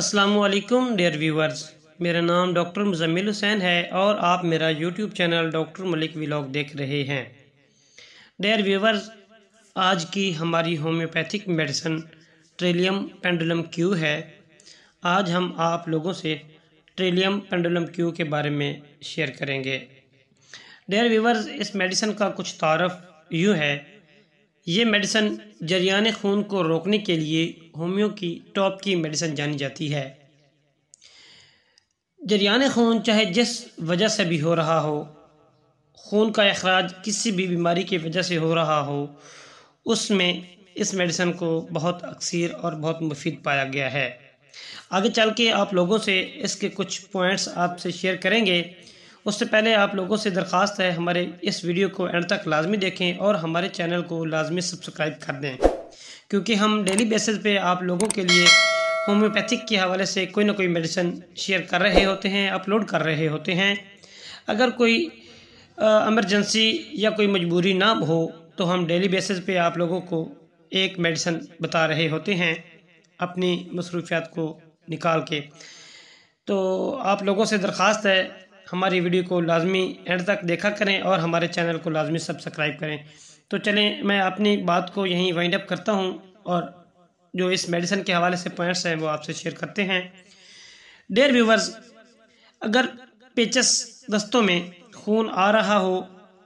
Aslam dare viewers मेरा नाम doctor Muzammil Hussain है और आप मेरा YouTube channel doctor Malik vlog देख रहे हैं डेयर व्यूवर्स आज की हमारी homeopathic medicine trillium pendulum Q है आज हम आप लोगों से ट्रेलियम पेंडुलम क्यू के बारे में शेयर करेंगे डेयर व्यूवर्स इस मेडिसन का कुछ तारफ यूँ है ये मेडिसन जरियान खून को रोकने के लिए होम्यो की टॉप की मेडिसन जानी जाती है जरियान खून चाहे जिस वजह से भी हो रहा हो खून का अखराज किसी भी बीमारी की वजह से हो रहा हो उसमें इस मेडिसन को बहुत अक्सर और बहुत मुफीद पाया गया है आगे चल के आप लोगों से इसके कुछ पॉइंट्स आपसे शेयर करेंगे उससे पहले आप लोगों से दरख्वास्त है हमारे इस वीडियो को एंड तक लाजमी देखें और हमारे चैनल को लाजमी सब्सक्राइब कर दें क्योंकि हम डेली बेसिस पे आप लोगों के लिए होम्योपैथिक के हवाले से कोई ना कोई मेडिसिन शेयर कर रहे होते हैं अपलोड कर रहे होते हैं अगर कोई एमरजेंसी या कोई मजबूरी ना हो तो हम डेली बेसिस पे आप लोगों को एक मेडिसन बता रहे होते हैं अपनी मसरूफियात को निकाल के तो आप लोगों से दरख्वास्त है हमारी वीडियो को लाजमी एंड तक देखा करें और हमारे चैनल को लाजमी सब्सक्राइब करें तो चलें मैं अपनी बात को यहीं वाइंड अप करता हूँ और जो इस मेडिसिन के हवाले से पॉइंट्स हैं वो आपसे शेयर करते हैं डेयर व्यूवर्स अगर पेचस दस्तों में खून आ रहा हो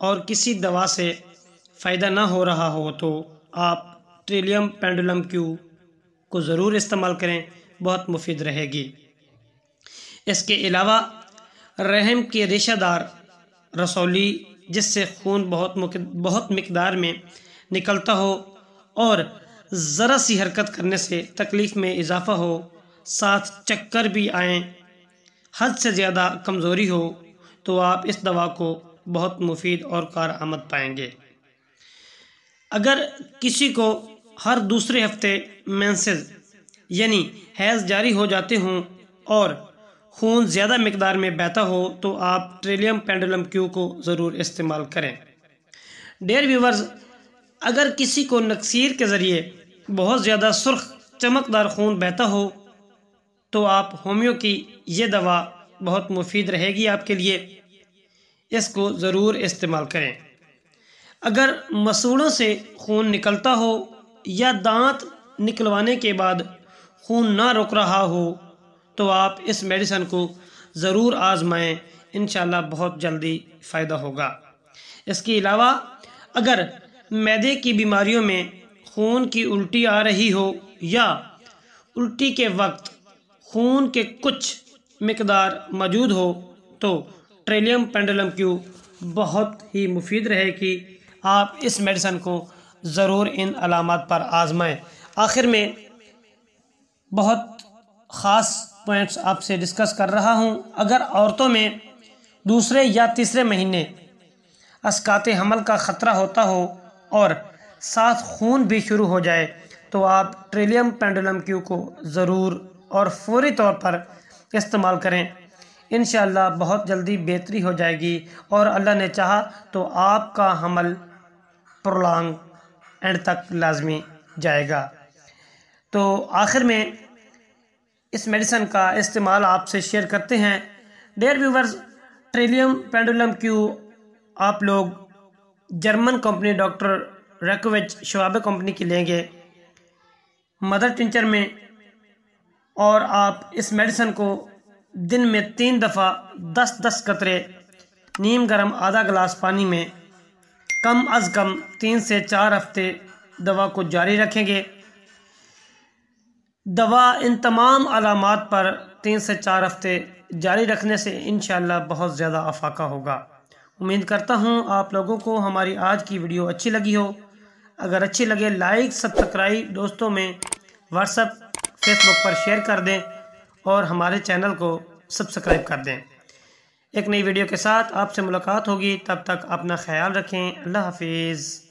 और किसी दवा से फ़ायदा ना हो रहा हो तो आप ट्रिलियम पेंडुलम क्यू को ज़रूर इस्तेमाल करें बहुत मुफीद रहेगी इसके अलावा रहम के रेशादार रसौली जिससे खून बहुत बहुत मकदार में निकलता हो और ज़रा सी हरकत करने से तकलीफ़ में इजाफा हो साथ चक्कर भी आए हद से ज़्यादा कमज़ोरी हो तो आप इस दवा को बहुत मुफीद और कार आमद पाएंगे अगर किसी को हर दूसरे हफ्ते मैंसेज यानी हैज़ जारी हो जाते हों और खून ज़्यादा मकदार में बहता हो तो आप ट्रेलियम पेंडुलम क्यू को ज़रूर इस्तेमाल करें डेयर व्यूवर्स अगर किसी को नक्सीर के ज़रिए बहुत ज़्यादा सुर्ख चमकदार खून बहता हो तो आप होम्यो की ये दवा बहुत मुफीद रहेगी आपके लिए इसको ज़रूर इस्तेमाल करें अगर मसूड़ों से खून निकलता हो या दांत निकलवाने के बाद खून ना रुक रहा हो तो आप इस मेडिसन को ज़रूर आज़माएँ इन बहुत जल्दी फ़ायदा होगा इसके अलावा अगर मैदे की बीमारियों में खून की उल्टी आ रही हो या उल्टी के वक्त खून के कुछ मकदार मौजूद हो तो ट्रेलियम पेंडलम क्यू बहुत ही मुफीद रहे कि आप इस मेडिसन को ज़रूर इन अलामत पर आजमाएं आखिर में बहुत ख़ास पॉइंट्स आपसे डिस्कस कर रहा हूं अगर औरतों में दूसरे या तीसरे महीने असकात हमल का ख़तरा होता हो और साथ खून भी शुरू हो जाए तो आप ट्रेलियम पेंडुलम क्यू को ज़रूर और फौरी तौर पर इस्तेमाल करें इन बहुत जल्दी बेहतरी हो जाएगी और अल्लाह ने चाहा तो आपका हमल प्रोलॉन्ग एंड तक लाजमी जाएगा तो आखिर में इस मेडिसन का इस्तेमाल आपसे शेयर करते हैं dear viewers trillium pendulum Q आप लोग German company doctor Reckeweg Schwabe company की लेंगे मदर टिंचर में और आप इस मेडिसन को दिन में तीन दफ़ा दस दस कतरे नीम गर्म आधा गिलास पानी में कम अज़ कम तीन से चार हफ्ते दवा को जारी रखेंगे दवा इन तमाम अलामत पर तीन से चार हफ्ते जारी रखने से इन बहुत ज़्यादा अफाका होगा उम्मीद करता हूँ आप लोगों को हमारी आज की वीडियो अच्छी लगी हो अगर अच्छी लगे लाइक सब्सक्राइब दोस्तों में व्हाट्सएप फेसबुक पर शेयर कर दें और हमारे चैनल को सब्सक्राइब कर दें एक नई वीडियो के साथ आपसे मुलाकात होगी तब तक अपना ख्याल रखें अल्लाह हाफिज़